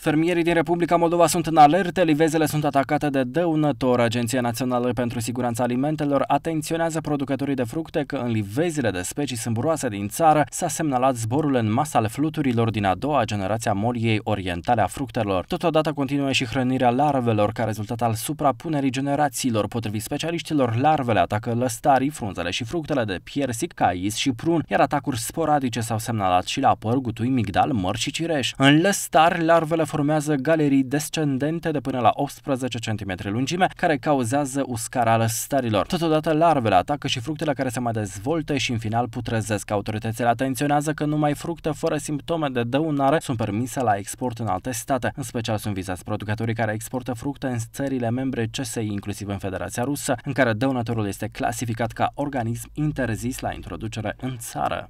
Fermierii din Republica Moldova sunt în alertă, livezele sunt atacate de dăunător. Agenția Națională pentru Siguranța Alimentelor atenționează producătorii de fructe că în livezile de specii sâmburoase din țară s-a semnalat zborul în masă al fluturilor din a doua generație a moliei orientale a fructelor. Totodată continuă și hrănirea larvelor ca rezultat al suprapunerii generațiilor. Potrivit specialiștilor, larvele atacă lăstarii, frunzele și fructele de piersic, cais și prun, iar atacuri sporadice s-au semnalat și la păr, gutui, migdal, măr și cireș. În lăstar, larvele formează galerii descendente de până la 18 cm lungime, care cauzează uscarea lăstarilor. Totodată, larvele atacă și fructele care se mai dezvoltă și în final putrezesc. Autoritățile atenționează că numai fructe fără simptome de dăunare sunt permise la export în alte state. În special sunt vizați producătorii care exportă fructe în țările membre CSI, inclusiv în Federația Rusă, în care dăunătorul este clasificat ca organism interzis la introducere în țară.